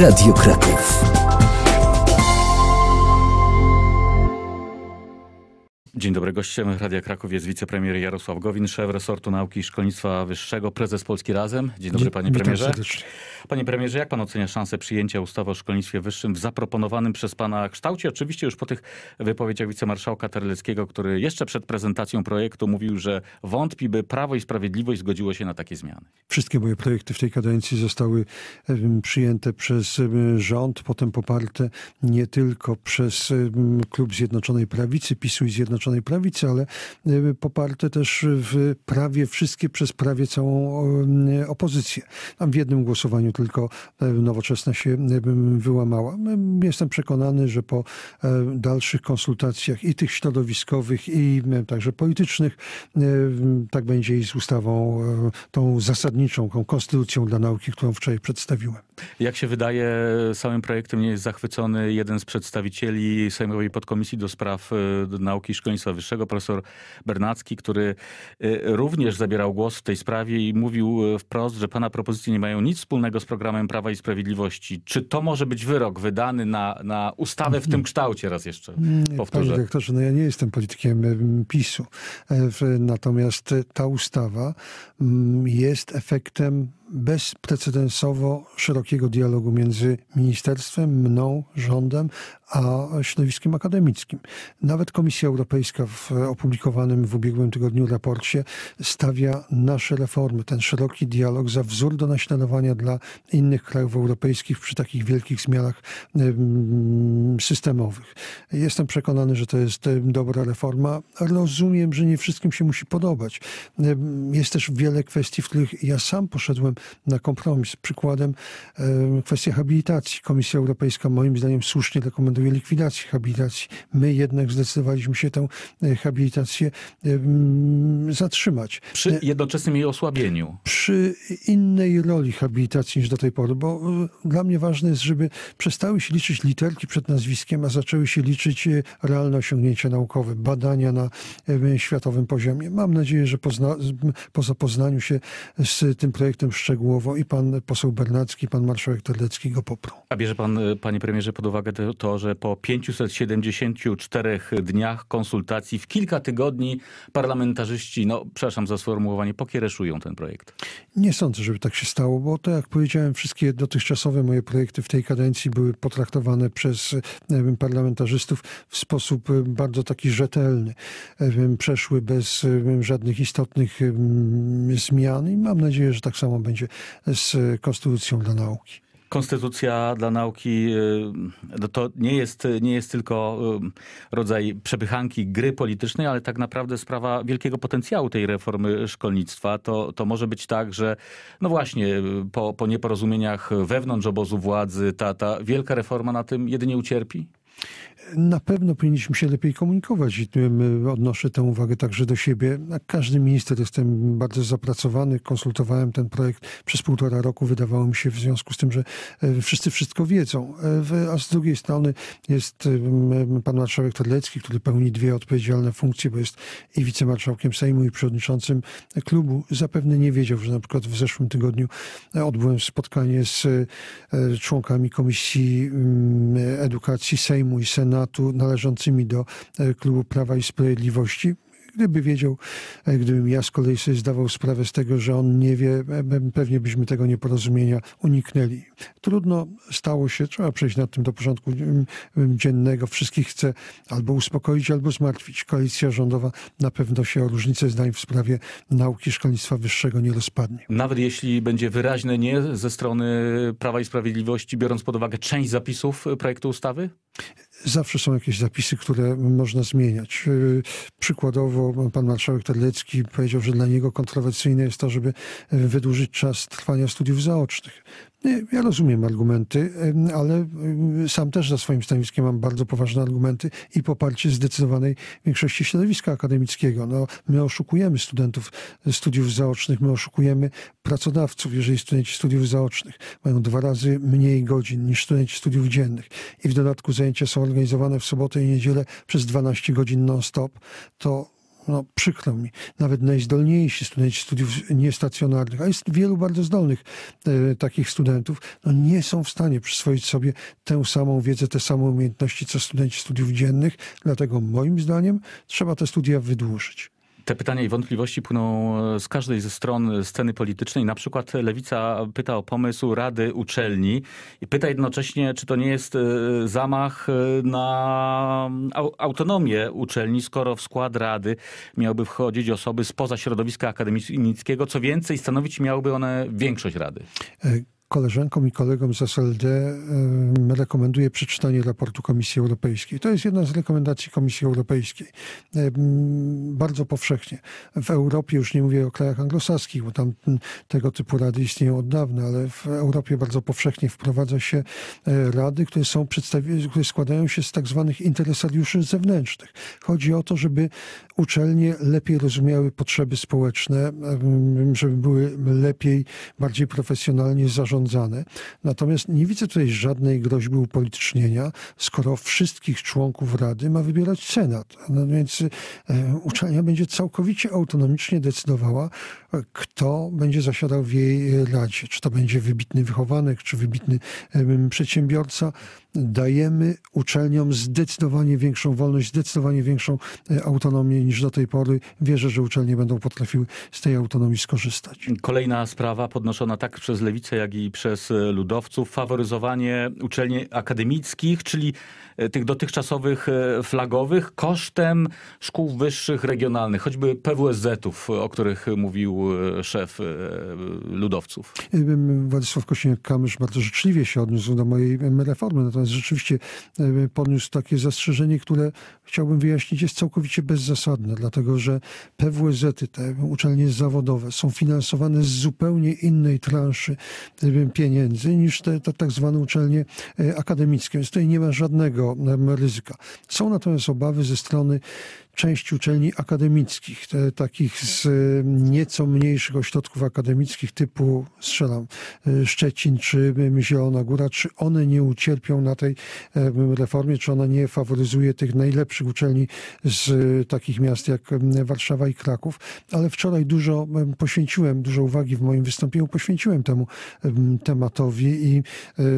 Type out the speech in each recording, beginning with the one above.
Radio Kraków. Dzień dobry. Gościem Radia Kraków jest wicepremier Jarosław Gowin, szef resortu nauki i szkolnictwa wyższego, prezes Polski Razem. Dzień dobry, panie premierze. Serdecznie. Panie premierze, jak pan ocenia szansę przyjęcia ustawy o szkolnictwie wyższym w zaproponowanym przez pana kształcie? Oczywiście już po tych wypowiedziach wicemarszałka Terleckiego, który jeszcze przed prezentacją projektu mówił, że wątpi, by Prawo i Sprawiedliwość zgodziło się na takie zmiany. Wszystkie moje projekty w tej kadencji zostały przyjęte przez rząd, potem poparte nie tylko przez Klub Zjednoczonej Prawicy, PiSu i Zjednoczonej Zjednoczonej Prawicy, ale e, poparte też w prawie wszystkie przez prawie całą opozycję. Tam w jednym głosowaniu tylko e, nowoczesna się e, wyłamała. Jestem przekonany, że po dalszych konsultacjach i tych środowiskowych, i także politycznych, tak będzie i z ustawą tą zasadniczą, tą konstytucją dla nauki, którą wczoraj przedstawiłem. Jak się wydaje, samym projektem nie jest zachwycony jeden z przedstawicieli Sejmowej Podkomisji do Spraw Nauki i Szkolnictwa Szkolnictwa Wyższego, profesor Bernacki, który y, również zabierał głos w tej sprawie i mówił y, wprost, że pana propozycje nie mają nic wspólnego z programem Prawa i Sprawiedliwości. Czy to może być wyrok wydany na, na ustawę w tym kształcie? Raz jeszcze mm, mm, powtórzę. Panie doktorze, no ja nie jestem politykiem PiSu. E, natomiast ta ustawa mm, jest efektem bezprecedensowo szerokiego dialogu między ministerstwem, mną, rządem, a środowiskiem akademickim. Nawet Komisja Europejska w opublikowanym w ubiegłym tygodniu raporcie stawia nasze reformy, ten szeroki dialog za wzór do naśladowania dla innych krajów europejskich przy takich wielkich zmianach systemowych. Jestem przekonany, że to jest dobra reforma. Rozumiem, że nie wszystkim się musi podobać. Jest też wiele kwestii, w których ja sam poszedłem na kompromis. Przykładem kwestia habilitacji. Komisja Europejska moim zdaniem słusznie rekomenduje likwidację habilitacji. My jednak zdecydowaliśmy się tę e, habilitację zatrzymać. Przy e, jednoczesnym jej osłabieniu. Przy innej roli habilitacji niż do tej pory, bo e, dla mnie ważne jest, żeby przestały się liczyć literki przed nazwiskiem, a zaczęły się liczyć realne osiągnięcia naukowe, badania na światowym poziomie. Mam nadzieję, że po zapoznaniu się z tym projektem szczególnie szczegółowo i pan poseł Bernacki, pan marszałek Terlecki go poprą. A bierze pan, e, panie premierze, pod uwagę to, że po 574 dniach konsultacji w kilka tygodni parlamentarzyści, no przepraszam za sformułowanie, pokiereszują ten projekt? Nie sądzę, żeby tak się stało, bo to jak powiedziałem, wszystkie dotychczasowe moje projekty w tej kadencji były potraktowane przez wiem, parlamentarzystów w sposób e, bardzo taki rzetelny. E, wiem, przeszły bez wiem, żadnych istotnych zmian i mam nadzieję, że tak samo będzie zgodzie z Konstytucją dla nauki. Konstytucja dla nauki y, no to nie jest, nie jest tylko y, rodzaj przepychanki, gry politycznej, ale tak naprawdę sprawa wielkiego potencjału tej reformy szkolnictwa. To, to może być tak, że no właśnie po, po nieporozumieniach wewnątrz obozu władzy ta, ta wielka reforma na tym jedynie ucierpi? Na pewno powinniśmy się lepiej komunikować i odnoszę tę uwagę także do siebie. Jak każdy minister jestem bardzo zapracowany, konsultowałem ten projekt przez półtora roku. Wydawało mi się w związku z tym, że e, wszyscy wszystko wiedzą. E, a z drugiej strony jest e, pan marszałek Terlecki, który pełni dwie odpowiedzialne funkcje, bo jest i wicemarszałkiem Sejmu i przewodniczącym klubu. Zapewne nie wiedział, że na przykład w zeszłym tygodniu odbyłem spotkanie z członkami Komisji Edukacji Sejmu Sejmu i Senatu należącymi do e, klubu Prawa i Sprawiedliwości Gdyby wiedział, e, gdybym ja z kolei sobie zdawał sprawę z tego, że on nie wie, e, e, pewnie byśmy tego nieporozumienia uniknęli. Trudno stało się, trzeba przejść nad tym do porządku dziennego. Wszystkich chce albo uspokoić, albo zmartwić. Koalicja rządowa na pewno się o różnicę zdań w sprawie nauki szkolnictwa wyższego nie rozpadnie. Nawet jeśli będzie wyraźne nie ze strony Prawa i Sprawiedliwości, biorąc pod uwagę część zapisów projektu ustawy? Zawsze są jakieś zapisy, które można zmieniać. Y, przykładowo pan marszałek Terlecki powiedział, że dla niego kontrowersyjne jest to, żeby wydłużyć czas trwania studiów zaocznych. Ja rozumiem argumenty, ale sam też za swoim stanowiskiem mam bardzo poważne argumenty i poparcie zdecydowanej większości środowiska akademickiego. No, my oszukujemy studentów studiów zaocznych, my oszukujemy pracodawców, jeżeli studenci studiów zaocznych mają dwa razy mniej godzin niż studenci studiów dziennych i w dodatku zajęcia są organizowane w sobotę i niedzielę przez 12 godzin non-stop, to no przykro mi, nawet najzdolniejsi studenci studiów niestacjonarnych, a jest wielu bardzo zdolnych e, takich studentów, no nie są w stanie przyswoić sobie tę samą wiedzę, te same umiejętności, co studenci studiów dziennych. Dlatego moim zdaniem trzeba te studia wydłużyć. Te pytania i wątpliwości płyną e, z każdej ze stron sceny politycznej. Na przykład Lewica pyta o pomysł Rady Uczelni i pyta jednocześnie, czy to nie jest e, zamach e, na autonomię uczelni, skoro w skład Rady miałyby wchodzić osoby spoza środowiska akademickiego. Co więcej, stanowić miałyby one większość Rady koleżankom i kolegom z SLD e, rekomenduję przeczytanie raportu Komisji Europejskiej. To jest jedna z rekomendacji Komisji Europejskiej. E, bardzo powszechnie. W Europie, już nie mówię o krajach anglosaskich, bo tam tego typu rady istnieją od dawna, ale w Europie bardzo powszechnie wprowadza się e, rady, które, są które składają się z tak zwanych interesariuszy zewnętrznych. Chodzi o to, żeby uczelnie lepiej rozumiały potrzeby społeczne, żeby były lepiej, bardziej profesjonalnie zarządzane zarządzane. Natomiast nie widzę tutaj żadnej groźby upolitycznienia, skoro wszystkich członków Rady ma wybierać Senat. No więc e, uczelnia będzie całkowicie autonomicznie decydowała, kto będzie zasiadał w jej e, Radzie. Czy to będzie wybitny wychowanek, czy wybitny przedsiębiorca. Dajemy uczelniom zdecydowanie większą wolność, zdecydowanie większą e, autonomię niż do tej pory. Wierzę, że uczelnie będą potrafiły z tej autonomii skorzystać. Kolejna sprawa podnoszona tak przez lewicę, jak i przez e, ludowców, faworyzowanie uczelni akademickich, czyli e, tych dotychczasowych e, flagowych, kosztem szkół wyższych regionalnych, choćby PWSZ-ów, o których mówił szef ludowców. Władysław Kosiniak-Kamysz bardzo życzliwie się odniósł do mojej reformy, natomiast rzeczywiście podniósł takie zastrzeżenie, które chciałbym wyjaśnić, jest całkowicie bezzasadne, dlatego że PWSZ-y, te uczelnie zawodowe, są finansowane z zupełnie innej transzy pieniędzy niż te, te tak zwane uczelnie e, akademickie. Więc tutaj nie ma żadnego ryzyka. Są natomiast obawy ze strony część uczelni akademickich, te, takich z e, nieco mniejszych ośrodków akademickich typu strzelam e, Szczecin czy e, Zielona Góra, czy one nie ucierpią na tej reformie, czy ona nie faworyzuje tych najlepszych uczelni z takich miast jak Warszawa i Kraków, ale wczoraj dużo poświęciłem, dużo uwagi w moim wystąpieniu poświęciłem temu tematowi i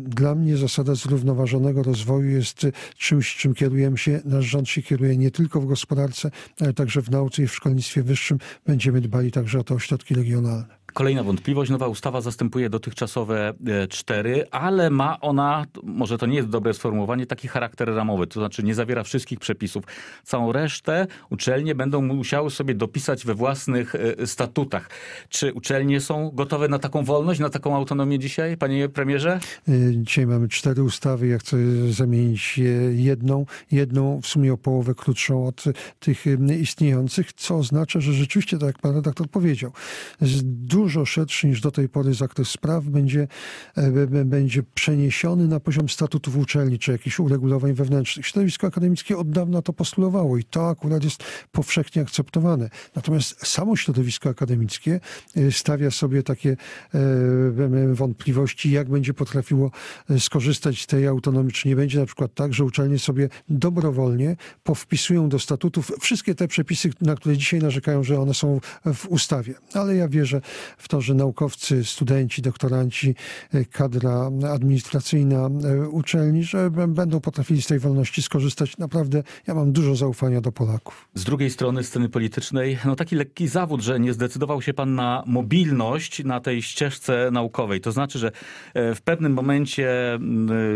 dla mnie zasada zrównoważonego rozwoju jest czymś, czym kierujemy się, nasz rząd się kieruje nie tylko w gospodarce, gospodarce, ale także w nauce i w szkolnictwie wyższym będziemy dbali także o te ośrodki regionalne. Kolejna wątpliwość. Nowa ustawa zastępuje dotychczasowe e, cztery, ale ma ona, może to nie jest dobre sformułowanie, taki charakter ramowy, to znaczy nie zawiera wszystkich przepisów. Całą resztę uczelnie będą musiały sobie dopisać we własnych e, statutach. Czy uczelnie są gotowe na taką wolność, na taką autonomię dzisiaj, panie premierze? E, dzisiaj mamy cztery ustawy. Ja chcę zamienić jedną, jedną w sumie o połowę krótszą od tych istniejących, co oznacza, że rzeczywiście, tak jak pan redaktor powiedział, z dużo dużo szerszy niż do tej pory zakres spraw będzie, e, będzie przeniesiony na poziom statutów uczelni czy jakichś uregulowań wewnętrznych. Środowisko akademickie od dawna to postulowało i to akurat jest powszechnie akceptowane. Natomiast samo środowisko akademickie e, stawia sobie takie e, wątpliwości, jak będzie potrafiło skorzystać z tej autonomii. Czy nie będzie na przykład tak, że uczelnie sobie dobrowolnie powpisują do statutów wszystkie te przepisy, na które dzisiaj narzekają, że one są w ustawie. Ale ja wierzę w to, że naukowcy, studenci, doktoranci, e, kadra administracyjna e, uczelni, że będą potrafili z tej wolności skorzystać. Naprawdę ja mam dużo zaufania do Polaków. Z drugiej strony sceny politycznej, no taki lekki zawód, że nie zdecydował się pan na mobilność na tej ścieżce naukowej. To znaczy, że e, w pewnym momencie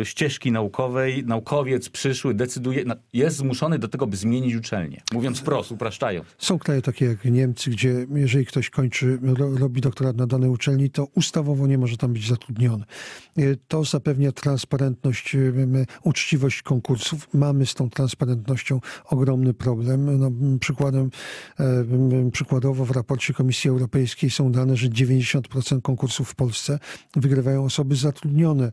ścieżki naukowej naukowiec przyszły decyduje, jest zmuszony do tego, by zmienić uczelnię. Mówiąc wprost, upraszczają. Są kraje takie jak Niemcy, gdzie jeżeli ktoś kończy, robi doktorat na danej uczelni, to ustawowo nie może tam być zatrudniony. E, to zapewnia transparentność, e, uczciwość konkursów. Mamy z tą transparentnością ogromny problem. No, przykładem, e, przykładowo w raporcie Komisji Europejskiej są dane, że 90% konkursów w Polsce wygrywają osoby zatrudnione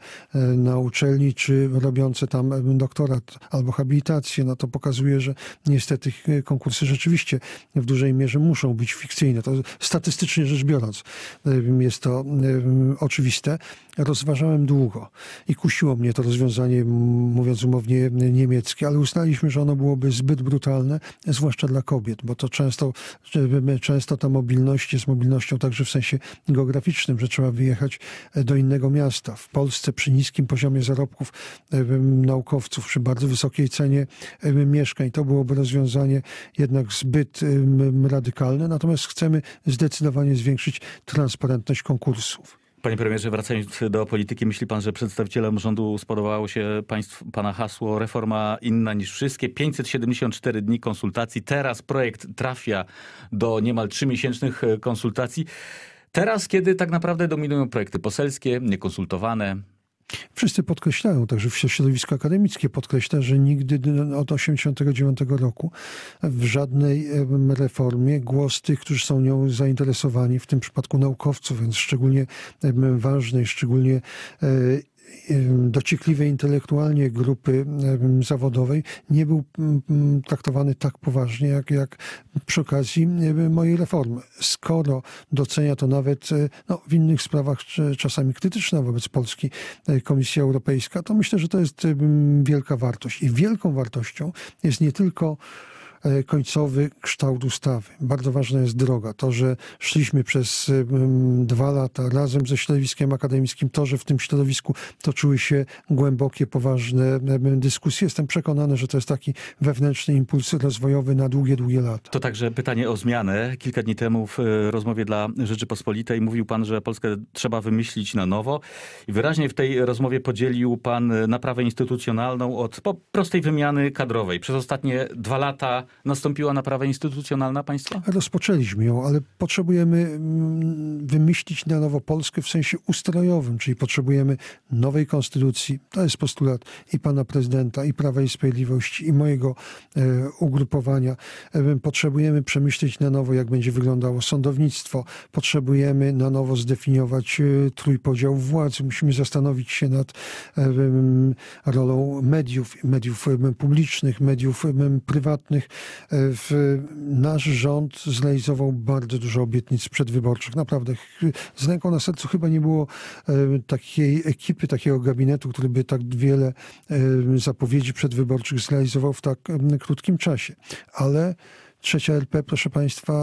na uczelni, czy robiące tam doktorat albo habilitację. No to pokazuje, że niestety konkursy rzeczywiście w dużej mierze muszą być fikcyjne. To statystycznie rzecz biorąc. E, jest to e, oczywiste, rozważałem długo i kusiło mnie to rozwiązanie, mówiąc umownie, niemieckie, ale uznaliśmy, że ono byłoby zbyt brutalne, zwłaszcza dla kobiet, bo to często, często ta mobilność jest mobilnością także w sensie geograficznym, że trzeba wyjechać e, do innego miasta. W Polsce przy niskim poziomie zarobków naukowców, przy bardzo wysokiej cenie mieszkań, to byłoby rozwiązanie jednak zbyt radykalne, natomiast chcemy zdecydowanie zwiększyć transparentność konkursów. Panie premierze, wracając do polityki, myśli pan, że przedstawicielom rządu spodobało się państw, pana hasło reforma inna niż wszystkie? 574 dni konsultacji. Teraz projekt trafia do niemal 3-miesięcznych e, konsultacji. Teraz, kiedy tak naprawdę dominują projekty poselskie, niekonsultowane, Wszyscy podkreślają, także środowisko akademickie podkreśla, że nigdy od 1989 roku w żadnej reformie głos tych, którzy są nią zainteresowani, w tym przypadku naukowców, więc szczególnie ważnej, szczególnie e, Y, dociekliwej intelektualnie grupy y, zawodowej nie był y, traktowany tak poważnie, jak, jak przy okazji mojej reformy. Skoro docenia to nawet no, w innych sprawach czasami krytyczna wobec Polski Komisja Europejska, to myślę, że to jest wielka wartość. I wielką wartością jest nie tylko E, końcowy kształt ustawy. Bardzo ważna jest droga. To, że szliśmy przez dwa lata razem ze środowiskiem akademickim, to, że w tym środowisku toczyły się głębokie, poważne dyskusje. Jestem przekonany, że to jest taki wewnętrzny impuls rozwojowy na długie, długie lata. To także pytanie o zmianę. Kilka dni temu w e, rozmowie dla Rzeczypospolitej mówił pan, że Polskę trzeba wymyślić na nowo. I wyraźnie w tej rozmowie podzielił pan e, naprawę instytucjonalną od prostej wymiany kadrowej. Przez ostatnie dwa lata nastąpiła naprawa instytucjonalna państwa? Rozpoczęliśmy ją, ale potrzebujemy mm, wymyślić na nowo Polskę w sensie ustrojowym, czyli potrzebujemy nowej konstytucji. To jest postulat i pana prezydenta, i Prawa i Sprawiedliwości, i mojego e, ugrupowania. E, potrzebujemy przemyśleć na nowo, jak będzie wyglądało sądownictwo. Potrzebujemy na nowo zdefiniować e, trójpodział władzy. Musimy zastanowić się nad e, rolą mediów, mediów e, publicznych, mediów e, prywatnych nasz rząd zrealizował bardzo dużo obietnic przedwyborczych. Naprawdę, z ręką na sercu chyba nie było e, takiej ekipy, takiego gabinetu, który by tak wiele e, zapowiedzi przedwyborczych zrealizował w tak krótkim czasie. Ale trzecia RP, proszę Państwa,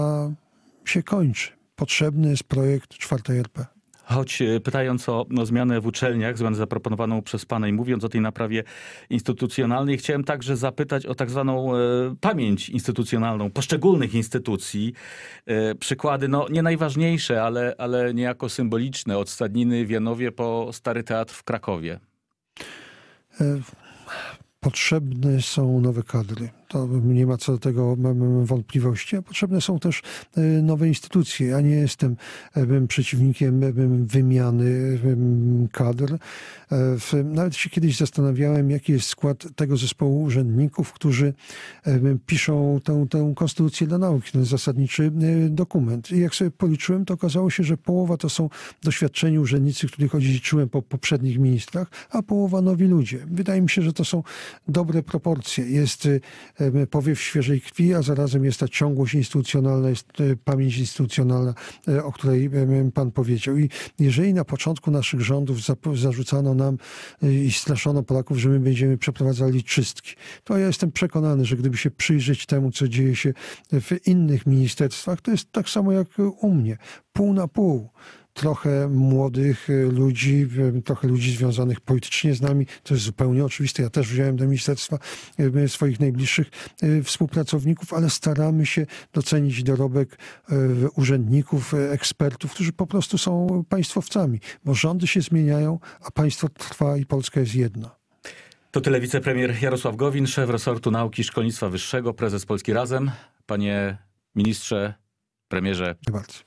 się kończy. Potrzebny jest projekt czwartej RP. Choć e, pytając o, zmianę w uczelniach, zmianę zaproponowaną przez Pana i mówiąc o tej naprawie instytucjonalnej, chciałem także zapytać o tak zwaną e, pamięć instytucjonalną poszczególnych instytucji. E, przykłady, no nie najważniejsze, ale, ale niejako symboliczne, od Stadniny wianowie po Stary Teatr w Krakowie. E, potrzebne są nowe kadry to nie ma co do tego wątpliwości, a potrzebne są też e, nowe instytucje. Ja nie jestem e, przeciwnikiem e, wymiany kadr. Nawet się kiedyś zastanawiałem, jaki jest skład tego zespołu urzędników, którzy piszą tę, tę konstytucję dla nauki, ten zasadniczy dokument. I jak sobie policzyłem, to okazało się, że połowa to są doświadczeni urzędnicy, których odziedziczyłem po poprzednich ministrach, a połowa nowi ludzie. Wydaje mi się, że to są dobre proporcje. Jest powiew świeżej krwi, a zarazem jest ta ciągłość instytucjonalna, jest e, pamięć instytucjonalna, e, o której pan powiedział. I jeżeli na początku naszych rządów zarzucano nam e, i straszono Polaków, że my będziemy przeprowadzali czystki, to ja jestem przekonany, że gdyby się przyjrzeć temu, co dzieje się w innych ministerstwach, to jest tak samo jak u mnie, pół na pół trochę młodych e, ludzi, trochę ludzi związanych politycznie z nami. To jest zupełnie oczywiste. Ja też wziąłem do ministerstwa e, swoich najbliższych e, współpracowników, ale staramy się docenić dorobek urzędników, ekspertów, którzy po prostu są państwowcami, bo rządy się zmieniają, a państwo trwa i Polska jest jedna. To tyle wicepremier Jarosław Gowin, szef resortu nauki i szkolnictwa wyższego, prezes Polski Razem. Panie ministrze, premierze. Dziękuję bardzo.